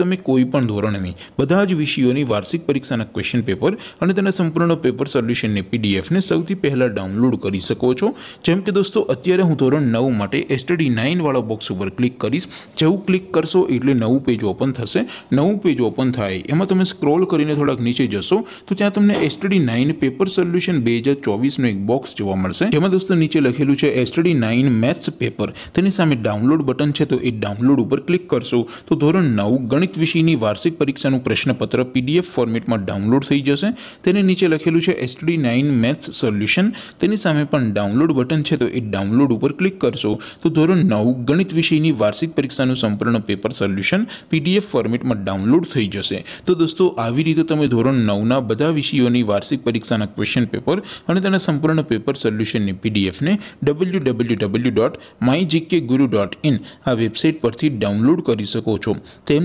તમે કોઈ પણ ધોરણની બધા જ વિષયોની વાર્ષિક પરીક્ષાના ક્વેશ્ચન પેપર અને તેના સંપૂર્ણનો પેપર સોલ્યુશન ને પીડીએફ ને સૌથી પહેલા ડાઉનલોડ કરી શકો છો જેમ કે દોસ્તો અત્યારે હું ધોરણ 9 માટે સ્ટડી 9 વાળો બોક્સ ઉપર ક્લિક કરીશ જેઉ ક્લિક કરશો એટલે નવું પેજ ઓપન થશે નવું પેજ ઓપન થાય એમાં તમે સ્ક્રોલ કરીને થોડક નીચે જશો તો ત્યાં તમને સ્ટડી 9 પેપર સોલ્યુશન 2024 નો એક બોક્સ જોવા મળશે જેમ કે દોસ્તો નીચે લખેલું છે સ્ટડી 9 મેથ્સ પેપર તેની સામે ડાઉનલોડ બટન છે તો ઈ ડાઉનલોડ ઉપર ક્લિક કરશો તો ધોરણ 9 गणित विषय की वार्षिक परीक्षा નું પ્રશ્નપત્ર પીડીએફ ફોર્મેટમાં ડાઉનલોડ થઈ જશે તેની નીચે લખેલું છે STD 9 मैथ्स સોલ્યુશન તેની સામે પણ ડાઉનલોડ બટન છે તો એ ડાઉનલોડ ઉપર ક્લિક કરશો તો ધોરણ 9 ગણિત વિષયની વાર્ષિક પરીક્ષાનું સંપૂર્ણ પેપર સોલ્યુશન પીડીએફ ફોર્મેટમાં ડાઉનલોડ થઈ જશે તો દોસ્તો આવી રીતે તમે ધોરણ 9 ના બધા વિષયોની વાર્ષિક પરીક્ષાના ક્વેશ્ચન પેપર અને તેના સંપૂર્ણ પેપર સોલ્યુશન ને પીડીએફ ને www.mygkguru.in આ વેબસાઈટ પરથી ડાઉનલોડ કરી શકો છો તેમ